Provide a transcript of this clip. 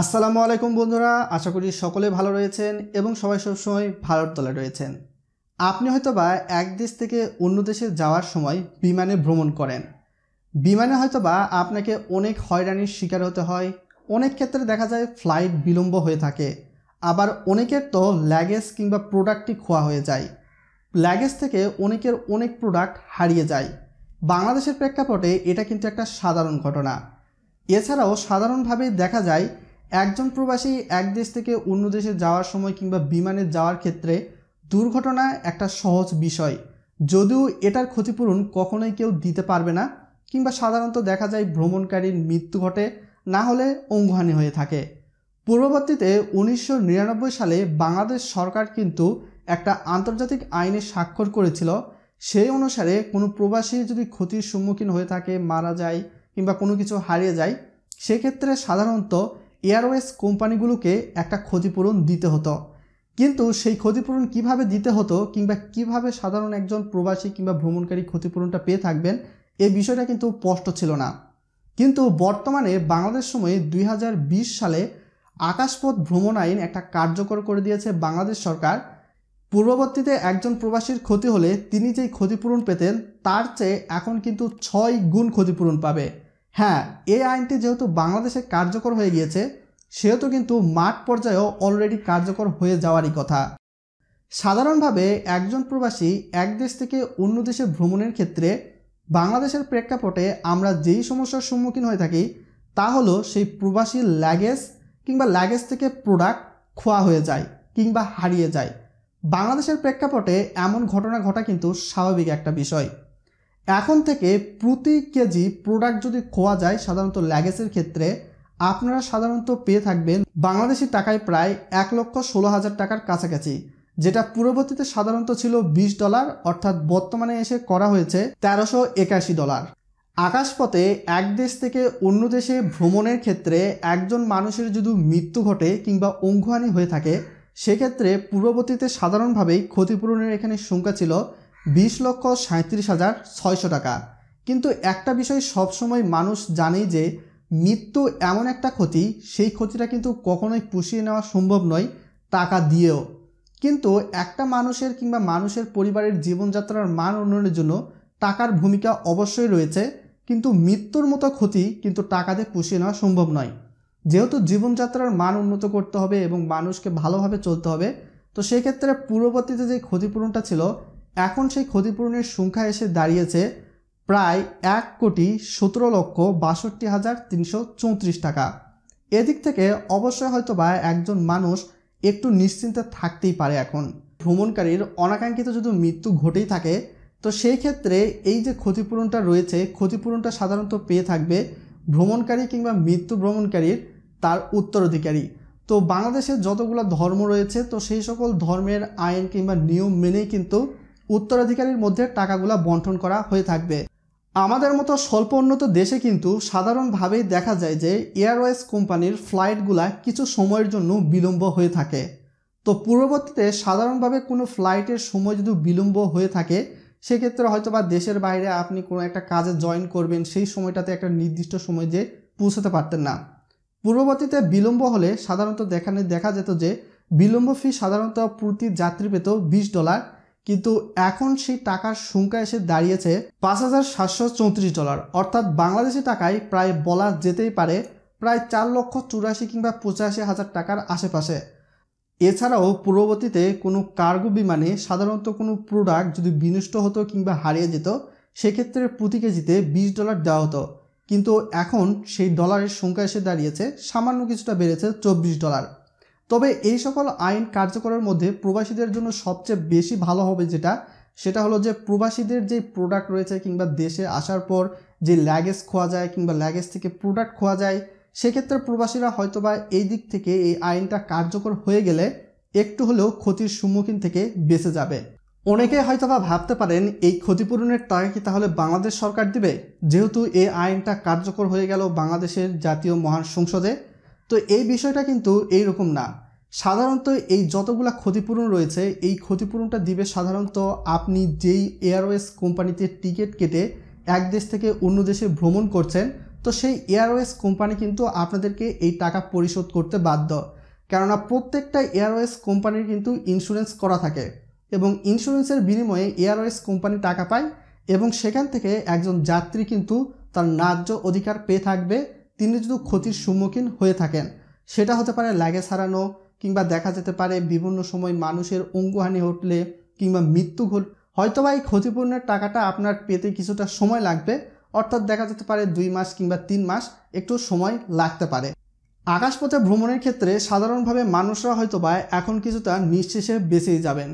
আসসালামু আলাইকুম বন্ধুরা আশা করি সকলে ভালো রয়েছেন এবং সবাই সবসময় ভালোর তলে রয়েছেন আপনি হয়তোবা এক দেশ থেকে অন্য দেশে যাওয়ার সময় বিমানে ভ্রমণ করেন বিমানে হয়তোবা আপনাকে অনেক হয়রানির শিকার হতে হয় অনেক ক্ষেত্রে দেখা যায় ফ্লাইট বিলম্ব হয়ে থাকে আবার অনেকের তো ল্যাগেজ কিংবা প্রোডাক্টটি খোয়া হয়ে যায় ল্যাগেজ থেকে অনেকের অনেক প্রোডাক্ট হারিয়ে যায় বাংলাদেশের প্রেক্ষাপটে এটা কিন্তু একটা সাধারণ ঘটনা এছাড়াও সাধারণভাবে দেখা যায় একজন প্রবাসী এক দেশ থেকে অন্য দেশে যাওয়ার সময় কিংবা বিমানে যাওয়ার ক্ষেত্রে দুর্ঘটনা একটা সহজ বিষয় যদিও এটার ক্ষতিপূরণ কখনোই কেউ দিতে পারবে না কিংবা সাধারণত দেখা যায় ভ্রমণকারীর মৃত্যু ঘটে না হলে অঙ্গহানি হয়ে থাকে পূর্ববর্তীতে উনিশশো সালে বাংলাদেশ সরকার কিন্তু একটা আন্তর্জাতিক আইনে স্বাক্ষর করেছিল সেই অনুসারে কোনো প্রবাসী যদি ক্ষতির সম্মুখীন হয়ে থাকে মারা যায় কিংবা কোনো কিছু হারিয়ে যায় সেক্ষেত্রে সাধারণত এয়ারওয়েজ কোম্পানিগুলোকে একটা ক্ষতিপূরণ দিতে হতো কিন্তু সেই ক্ষতিপূরণ কিভাবে দিতে হতো কিংবা কিভাবে সাধারণ একজন প্রবাসী কিংবা ভ্রমণকারী ক্ষতিপূরণটা পেয়ে থাকবেন এই বিষয়টা কিন্তু স্পষ্ট ছিল না কিন্তু বর্তমানে বাংলাদেশ সময়ে দুই সালে আকাশপথ ভ্রমণ আইন একটা কার্যকর করে দিয়েছে বাংলাদেশ সরকার পূর্ববর্তীতে একজন প্রবাসীর ক্ষতি হলে তিনি যেই ক্ষতিপূরণ পেতেন তার চেয়ে এখন কিন্তু ছয় গুণ ক্ষতিপূরণ পাবে হ্যাঁ এই আইনটি যেহেতু বাংলাদেশে কার্যকর হয়ে গিয়েছে সেহেতু কিন্তু মাঠ পর্যায়েও অলরেডি কার্যকর হয়ে যাওয়ারই কথা সাধারণভাবে একজন প্রবাসী এক দেশ থেকে অন্য দেশে ভ্রমণের ক্ষেত্রে বাংলাদেশের প্রেক্ষাপটে আমরা যেই সমস্যার সম্মুখীন হয়ে থাকি তা হলো সেই প্রবাসীর লাগেজ কিংবা লাগেজ থেকে প্রোডাক্ট খোয়া হয়ে যায় কিংবা হারিয়ে যায় বাংলাদেশের প্রেক্ষাপটে এমন ঘটনা ঘটা কিন্তু স্বাভাবিক একটা বিষয় এখন থেকে প্রতি কেজি প্রোডাক্ট যদি খোয়া যায় সাধারণত ল্যাগেজের ক্ষেত্রে আপনারা সাধারণত পেয়ে থাকবেন বাংলাদেশি টাকায় প্রায় এক লক্ষ ষোলো হাজার টাকার কাছাকাছি যেটা পূর্ববর্তীতে সাধারণত ছিল ২০ ডলার অর্থাৎ বর্তমানে এসে করা হয়েছে তেরোশো একাশি ডলার আকাশপথে এক দেশ থেকে অন্য দেশে ভ্রমণের ক্ষেত্রে একজন মানুষের যদি মৃত্যু ঘটে কিংবা অঙ্গহানি হয়ে থাকে সেক্ষেত্রে পূর্ববর্তীতে সাধারণভাবেই ক্ষতিপূরণের এখানে সংখ্যা ছিল বিশ লক্ষ সাঁত্রিশ হাজার ছয়শো টাকা কিন্তু একটা বিষয় সবসময় মানুষ জানেই যে মৃত্যু এমন একটা ক্ষতি সেই ক্ষতিটা কিন্তু কখনোই পুষিয়ে নেওয়া সম্ভব নয় টাকা দিয়েও কিন্তু একটা মানুষের কিংবা মানুষের পরিবারের জীবনযাত্রার মান উন্নয়নের জন্য টাকার ভূমিকা অবশ্যই রয়েছে কিন্তু মৃত্যুর মতো ক্ষতি কিন্তু টাকাতে পুষিয়ে নেওয়া সম্ভব নয় যেহেতু জীবনযাত্রার মান উন্নত করতে হবে এবং মানুষকে ভালোভাবে চলতে হবে তো সেক্ষেত্রে পূর্ববর্তীতে যে ক্ষতিপূরণটা ছিল এখন সেই ক্ষতিপূরণের সংখ্যা এসে দাঁড়িয়েছে প্রায় এক কোটি সতেরো লক্ষ বাষট্টি হাজার তিনশো চৌত্রিশ টাকা এদিক থেকে অবশ্যই হয়তো বা একজন মানুষ একটু নিশ্চিন্তে থাকতেই পারে এখন ভ্রমণকারীর অনাকাঙ্ক্ষিত যদি মৃত্যু ঘটেই থাকে তো সেই ক্ষেত্রে এই যে ক্ষতিপূরণটা রয়েছে ক্ষতিপূরণটা সাধারণত পেয়ে থাকবে ভ্রমণকারী কিংবা মৃত্যু ভ্রমণকারীর তার উত্তরাধিকারী তো বাংলাদেশে যতগুলো ধর্ম রয়েছে তো সেই সকল ধর্মের আইন কিংবা নিয়ম মেনেই কিন্তু উত্তরাধিকারীর মধ্যে টাকাগুলা বন্টন করা হয়ে থাকবে আমাদের মতো স্বল্প উন্নত দেশে কিন্তু সাধারণভাবেই দেখা যায় যে এয়ারওয়েজ কোম্পানির ফ্লাইটগুলা কিছু সময়ের জন্য বিলম্ব হয়ে থাকে তো পূর্ববর্তীতে সাধারণভাবে কোনো ফ্লাইটের সময় যদি বিলম্ব হয়ে থাকে সেক্ষেত্রে হয়তো বা দেশের বাইরে আপনি কোনো একটা কাজে জয়েন করবেন সেই সময়টাতে একটা নির্দিষ্ট সময় যে পৌঁছাতে পারতেন না পূর্ববর্তীতে বিলম্ব হলে সাধারণত দেখানে দেখা যেত যে বিলম্ব ফি সাধারণত প্রতি যাত্রী পেত বিশ ডলার কিন্তু এখন সেই টাকার সংখ্যা এসে দাঁড়িয়েছে পাঁচ হাজার সাতশো চৌত্রিশ ডলার অর্থাৎ বাংলাদেশি টাকায় প্রায় বলা যেতেই পারে প্রায় চার লক্ষ চুরাশি কিংবা পঁচাশি হাজার টাকার আশেপাশে এছাড়াও পূর্ববর্তীতে কোনো কার্গো বিমানে সাধারণত কোনো প্রোডাক্ট যদি বিনষ্ট হতো কিংবা হারিয়ে যেত সেক্ষেত্রে প্রতি কেজিতে বিশ ডলার দেওয়া হতো কিন্তু এখন সেই ডলারের সংখ্যা এসে দাঁড়িয়েছে সামান্য কিছুটা বেড়েছে চব্বিশ ডলার তবে এই সকল আইন কার্যকরের মধ্যে প্রবাসীদের জন্য সবচেয়ে বেশি ভালো হবে যেটা সেটা হলো যে প্রবাসীদের যে প্রোডাক্ট রয়েছে কিংবা দেশে আসার পর যে ল্যাগেজ খোয়া যায় কিংবা ল্যাগেজ থেকে প্রোডাক্ট খোয়া যায় সেক্ষেত্রে প্রবাসীরা হয়তোবা এই দিক থেকে এই আইনটা কার্যকর হয়ে গেলে একটু হলেও ক্ষতির সম্মুখীন থেকে বেঁচে যাবে অনেকে হয়তোবা ভাবতে পারেন এই ক্ষতিপূরণের টাকা কি তাহলে বাংলাদেশ সরকার দিবে যেহেতু এই আইনটা কার্যকর হয়ে গেল বাংলাদেশের জাতীয় মহান সংসদে তো এই বিষয়টা কিন্তু এই রকম না সাধারণত এই যতগুলা ক্ষতিপূরণ রয়েছে এই ক্ষতিপূরণটা দিবে সাধারণত আপনি যেই এয়ারওয়েজ কোম্পানিতে টিকিট কেটে এক দেশ থেকে অন্য দেশে ভ্রমণ করছেন তো সেই এয়ারওয়েজ কোম্পানি কিন্তু আপনাদেরকে এই টাকা পরিশোধ করতে বাধ্য কেননা প্রত্যেকটা এয়ারওয়েজ কোম্পানির কিন্তু ইন্স্যুরেন্স করা থাকে এবং ইন্স্যুরেন্সের বিনিময়ে এয়ারওয়েজ কোম্পানি টাকা পায় এবং সেখান থেকে একজন যাত্রী কিন্তু তার ন্যায্য অধিকার পেয়ে থাকবে তিনি যদি ক্ষতির সম্মুখীন হয়ে থাকেন সেটা হতে পারে ল্যাগে সারানো কিংবা দেখা যেতে পারে বিভিন্ন সময় মানুষের অঙ্গহানি ঘটলে কিংবা মৃত্যু ঘট বা এই ক্ষতিপূরণের টাকাটা আপনার পেতে কিছুটা সময় লাগবে অর্থাৎ দেখা যেতে পারে দুই মাস কিংবা তিন মাস একটু সময় লাগতে পারে আকাশপথে ভ্রমণের ক্ষেত্রে সাধারণভাবে মানুষরা হয়তো বা এখন কিছুটা নিঃশেষে বেঁচেই যাবেন